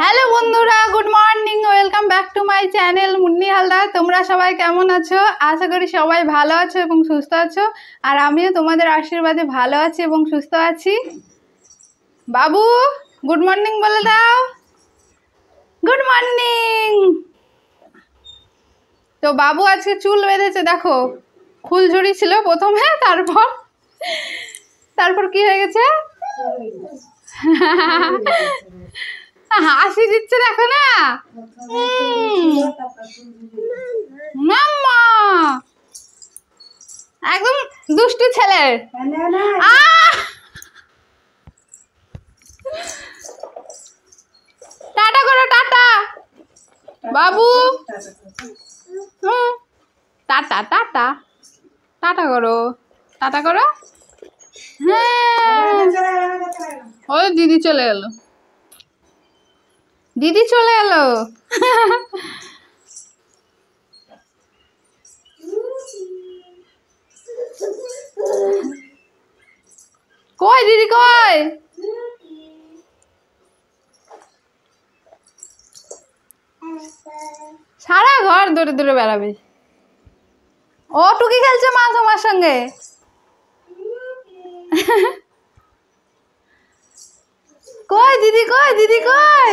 hello বন্ধুরা good morning welcome back to my channel Munni Haldar তোমরা সবাই কেমন আছো আশা করি সবাই ভালো আছো এবং সুস্থ আছো আর আমিও তোমাদের আশীর্বাদে ভালো আছি এবং সুস্থ আছি বাবু গুড মর্নিং বলে দাও গুড মর্নিং তো বাবু আজকে চুল বেঁধেছে দেখো ফুলঝুরি ছিল প্রথমে তারপর তারপর কি হয়ে গেছে হাসি দিচ্ছে দেখো না মাম্মা একদম দুষ্টু ছেলে টাটা করো টাটা বাবু টাটা টাটা টাটা করো টাটা করো ও দিদি চলে এলো দিদি চলে এলো কই দিদি কই সারা ঘর দূরে দৌড়ে বেড়াবে ও টুকি খেলছে মা তোমার সঙ্গে কয় দিদি কই দিদি কই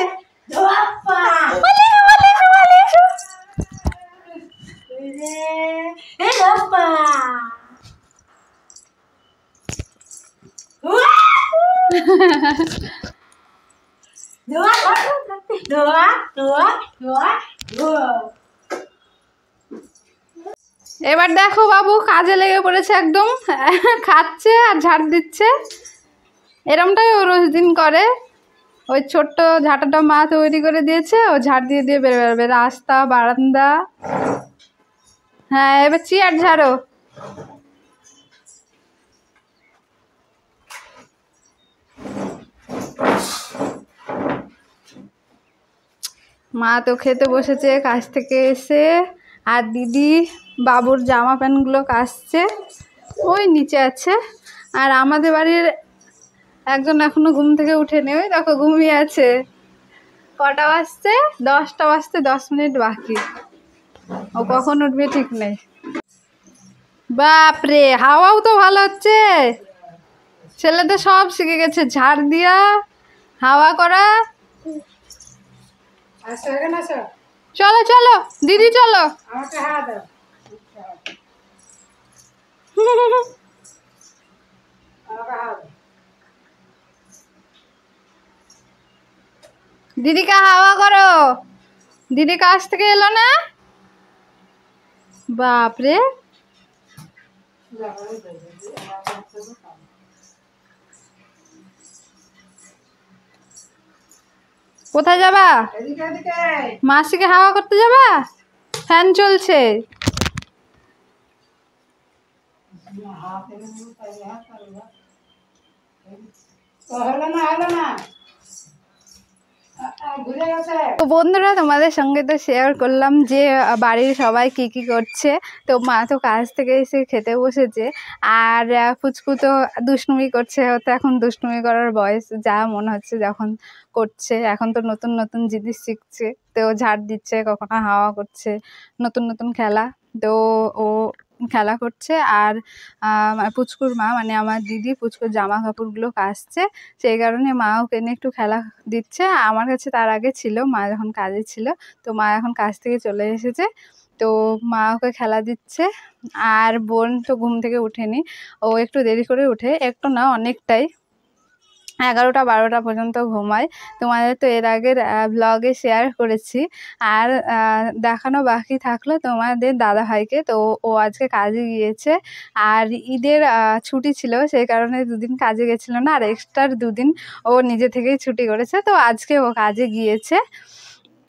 এবার দেখো বাবু কাজে লেগে পড়েছে একদম খাচ্ছে আর ঝাড় দিচ্ছে এরমটাই ও রোজ দিন করে ওই ছোট্ট ঝাঁটাটা মা তৈরি করে দিয়েছে ও ঝাড় দিয়ে দিয়ে বেরো বেরোবে রাস্তা বারান্দা হ্যাঁ এবার চেয়ার ঝাড়ো মা তো খেতে বসেছে কাজ থেকে এসে আর দিদি বাবুর জামা প্যান্টগুলো কাচছে ওই নিচে আছে আর আমাদের বাড়ির একজন এখনো ঘুম থেকে উঠে নেই দেখো ঘুমিয়ে আছে কটা বাজছে দশটা বাজতে দশ মিনিট বাকি ও কখন উঠবে ঠিক নেই বাপরে হাওয়াও তো ভালো হচ্ছে ছেলে তো সব শিখে গেছে ঝাড় দিয়া হাওয়া করা চলো চলো দিদি চলো আমাকে দিদিকে হাওয়া করো দিদি কাছ থেকে এলো না বাপরে কোথায় যাবা মাসিকে হাওয়া করতে যাবা ফ্যান চলছে না না তো বন্ধুরা তোমাদের সঙ্গে তো শেয়ার করলাম যে বাড়ির সবাই কি কি করছে তো মা তো কাজ থেকে এসে খেতে বসেছে আর ফুচকু তো দুষ্টুমি করছে তো এখন দুষ্টুমি করার বয়স যা মনে হচ্ছে যখন করছে এখন তো নতুন নতুন জিনিস শিখছে তো ঝাড় দিচ্ছে কখনো হাওয়া করছে নতুন নতুন খেলা তো ও খেলা করছে আর পুচকুর মা মানে আমার দিদি পুচকুর জামা কাপড়গুলো কাচছে সেই কারণে মা ওকে নিয়ে একটু খেলা দিচ্ছে আমার কাছে তার আগে ছিল মা যখন কাজে ছিল তো মা এখন কাজ থেকে চলে এসেছে তো মা ওকে খেলা দিচ্ছে আর বোন তো ঘুম থেকে উঠেনি ও একটু দেরি করে উঠে একটু না অনেকটাই এগারোটা বারোটা পর্যন্ত ঘুমায় তোমাদের তো এর আগের ব্লগে শেয়ার করেছি আর দেখানো বাকি থাকলো তোমাদের দাদা ভাইকে তো ও আজকে কাজে গিয়েছে আর ঈদের ছুটি ছিল সেই কারণে দুদিন কাজে গেছিলো না আর এক্সট্রা দুদিন ও নিজে থেকেই ছুটি করেছে তো আজকে ও কাজে গিয়েছে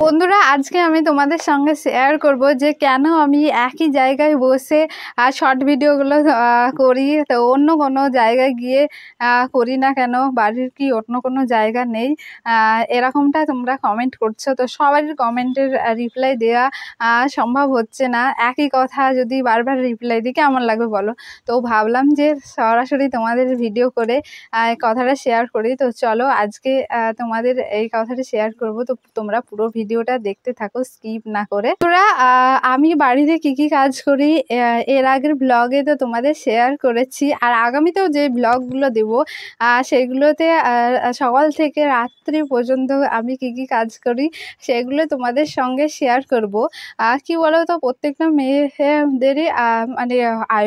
বন্ধুরা আজকে আমি তোমাদের সঙ্গে শেয়ার করব যে কেন আমি একই জায়গায় বসে আর শর্ট ভিডিওগুলো করি তো অন্য কোনো জায়গায় গিয়ে করি না কেন বাড়ির কি অন্য কোনো জায়গা নেই এরকমটা তোমরা কমেন্ট করছো তো সবারই কমেন্টের রিপ্লাই দেওয়া সম্ভব হচ্ছে না একই কথা যদি বারবার রিপ্লাই দিই কেমন লাগবে বলো তো ভাবলাম যে সরাসরি তোমাদের ভিডিও করে কথাটা শেয়ার করি তো চলো আজকে তোমাদের এই কথাটা শেয়ার করব তো তোমরা পুরো ভিডিও ভিডিওটা দেখতে থাকো স্কিপ না করে তোরা আমি বাড়িতে কি কি কাজ করি এর আগের ব্লগে তো তোমাদের শেয়ার করেছি আর আগামীতেও যে ব্লগগুলো দেব সেগুলোতে সকাল থেকে রাত্রি পর্যন্ত আমি কি কি কাজ করি সেগুলো তোমাদের সঙ্গে শেয়ার করব কি বলো তো প্রত্যেকটা মেয়েদেরই মানে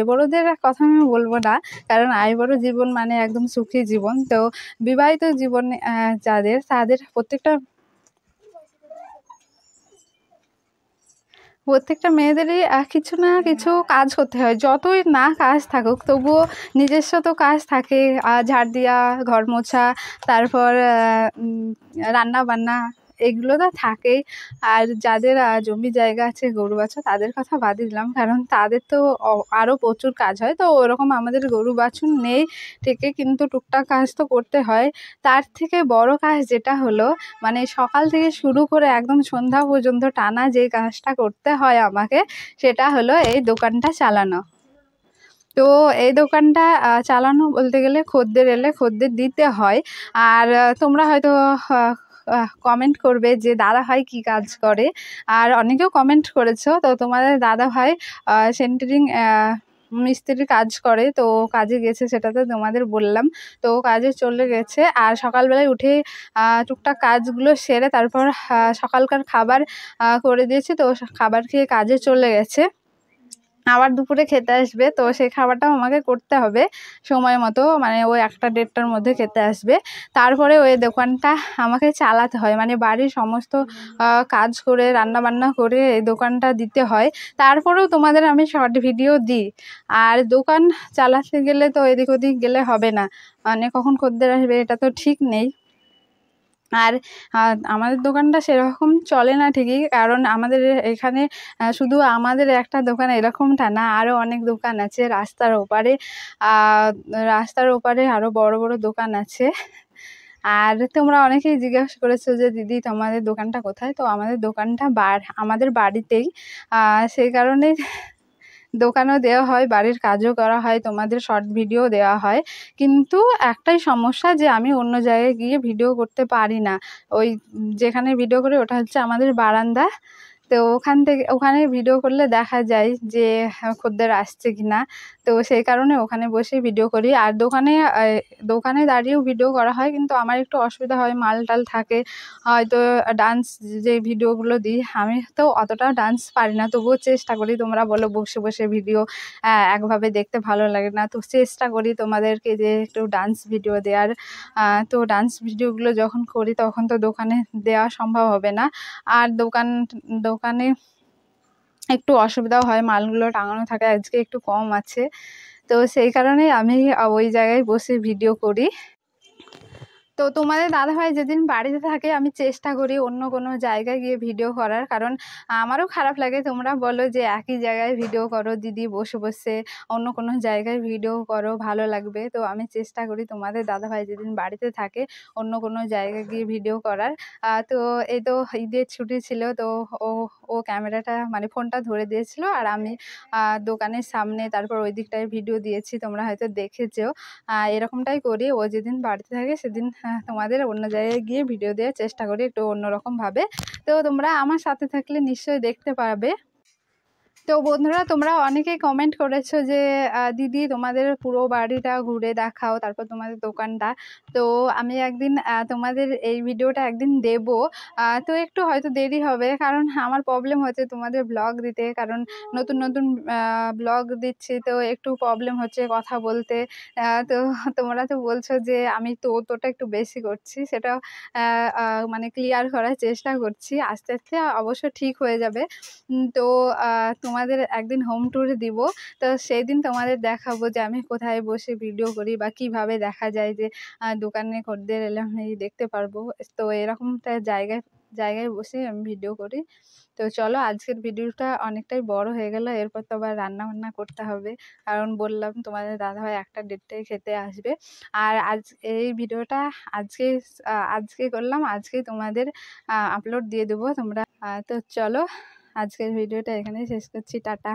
বড়োদের কথা আমি বলবো না কারণ বড় জীবন মানে একদম সুখী জীবন তো বিবাহিত জীবন যাদের তাদের প্রত্যেকটা প্রত্যেকটা মেয়েদেরই কিছু না কিছু কাজ করতে হয় যতই না কাজ থাকুক তবুও নিজস্ব তো কাজ থাকে ঝাড় দেওয়া ঘর মোছা তারপর রান্না বান্না এগুলো তো থাকেই আর যাদের জমি জায়গা আছে গরু বাছুর তাদের কথা বাদই দিলাম কারণ তাদের তো আরও প্রচুর কাজ হয় তো ওরকম আমাদের গরু বাছুর নেই থেকে কিন্তু টুকটাক কাজ তো করতে হয় তার থেকে বড় কাজ যেটা হলো মানে সকাল থেকে শুরু করে একদম সন্ধ্যা পর্যন্ত টানা যে কাজটা করতে হয় আমাকে সেটা হলো এই দোকানটা চালানো তো এই দোকানটা চালানো বলতে গেলে খদ্দের এলে খদ্দের দিতে হয় আর তোমরা হয়তো কমেন্ট করবে যে দাদা ভাই কী কাজ করে আর অনেকেও কমেন্ট করেছো তো তোমাদের দাদা ভাই সেন্টারিং মিস্ত্রি কাজ করে তো কাজে গেছে সেটা তো তোমাদের বললাম তো কাজে চলে গেছে আর সকালবেলায় উঠে টুকটাক কাজগুলো সেরে তারপর সকালকার খাবার করে দিয়েছি তো খাবার খেয়ে কাজে চলে গেছে আবার দুপুরে খেতে আসবে তো সেই খাবারটাও আমাকে করতে হবে সময় মতো মানে ওই একটা দেড়টার মধ্যে খেতে আসবে তারপরে ওই দোকানটা আমাকে চালাতে হয় মানে বাড়ির সমস্ত কাজ করে রান্না বান্না করে এই দোকানটা দিতে হয় তারপরেও তোমাদের আমি শর্ট ভিডিও দিই আর দোকান চালাতে গেলে তো এদিক ওদিক গেলে হবে না মানে কখন খদ্দের আসবে এটা তো ঠিক নেই আর আমাদের দোকানটা সেরকম চলে না ঠিকই কারণ আমাদের এখানে শুধু আমাদের একটা দোকান এরকমটা না আরও অনেক দোকান আছে রাস্তার ওপারে রাস্তার ওপারে আরও বড় বড় দোকান আছে আর তোমরা অনেকেই জিজ্ঞাসা করেছো যে দিদি তোমাদের দোকানটা কোথায় তো আমাদের দোকানটা বার আমাদের বাড়িতেই সেই কারণে দোকানও দেওয়া হয় বাড়ির কাজও করা হয় তোমাদের শর্ট ভিডিও দেওয়া হয় কিন্তু একটাই সমস্যা যে আমি অন্য জায়গায় গিয়ে ভিডিও করতে পারি না ওই যেখানে ভিডিও করি ওটা হচ্ছে আমাদের বারান্দা তো ওখান থেকে ওখানে ভিডিও করলে দেখা যায় যে হ্যাঁ, খদ্দের আসছে কি না তো সেই কারণে ওখানে বসে ভিডিও করি আর দোকানে দোকানে দাঁড়িয়েও ভিডিও করা হয় কিন্তু আমার একটু অসুবিধা হয় মাল টাল থাকে হয়তো ডান্স যে ভিডিওগুলো দিই আমি তো অতটা ডান্স পারি না তবুও চেষ্টা করি তোমরা বলো বসে বসে ভিডিও একভাবে দেখতে ভালো লাগে না তো চেষ্টা করি তোমাদেরকে যে একটু ডান্স ভিডিও দেওয়ার তো ডান্স ভিডিওগুলো যখন করি তখন তো দোকানে দেওয়া সম্ভব হবে না আর দোকান দোকানে একটু অসুবিধাও হয় মালগুলো টাঙানো থাকে আজকে একটু কম আছে তো সেই কারণে আমি ওই জায়গায় বসে ভিডিও করি তো তোমাদের দাদাভাই যেদিন বাড়িতে থাকে আমি চেষ্টা করি অন্য কোনো জায়গায় গিয়ে ভিডিও করার কারণ আমারও খারাপ লাগে তোমরা বলো যে একই জায়গায় ভিডিও করো দিদি বসে বসে অন্য কোনো জায়গায় ভিডিও করো ভালো লাগবে তো আমি চেষ্টা করি তোমাদের দাদাভাই যেদিন বাড়িতে থাকে অন্য কোনো জায়গায় গিয়ে ভিডিও করার তো এই তো ঈদের ছুটি ছিল তো ও ও ক্যামেরাটা মানে ফোনটা ধরে দিয়েছিল আর আমি দোকানের সামনে তারপর ওই দিকটায় ভিডিও দিয়েছি তোমরা হয়তো দেখেছো এরকমটাই করি ও যেদিন বাড়িতে থাকে সেদিন তোমাদের অন্য জায়গায় গিয়ে ভিডিও দেওয়ার চেষ্টা করি একটু অন্যরকমভাবে তো তোমরা আমার সাথে থাকলে নিশ্চয়ই দেখতে পাবে তো বন্ধুরা তোমরা অনেকেই কমেন্ট করেছো যে দিদি তোমাদের পুরো বাড়িটা ঘুরে দেখাও তারপর তোমাদের দোকানটা তো আমি একদিন তোমাদের এই ভিডিওটা একদিন দেব তো একটু হয়তো দেরি হবে কারণ আমার প্রবলেম হচ্ছে তোমাদের ব্লগ দিতে কারণ নতুন নতুন ব্লগ দিচ্ছি তো একটু প্রবলেম হচ্ছে কথা বলতে তো তোমরা তো বলছো যে আমি তো তোটা একটু বেশি করছি সেটা মানে ক্লিয়ার করার চেষ্টা করছি আস্তে আস্তে অবশ্য ঠিক হয়ে যাবে তো তোমার তোমাদের একদিন হোম ট্যুর দিব তো সেই দিন তোমাদের দেখাবো যে আমি কোথায় বসে ভিডিও করি বা কীভাবে দেখা যায় যে দোকানে খদ্দের এলাম এই দেখতে পারবো তো এরকমটা জায়গায় জায়গায় বসে আমি ভিডিও করি তো চলো আজকের ভিডিওটা অনেকটাই বড় হয়ে গেল এরপর তো আবার রান্না বান্না করতে হবে কারণ বললাম তোমাদের দাদাভাই একটা ডেটটাই খেতে আসবে আর আজ এই ভিডিওটা আজকে আজকে করলাম আজকে তোমাদের আপলোড দিয়ে দেবো তোমরা তো চলো আজকের ভিডিওটা এখানেই শেষ করছি টাটা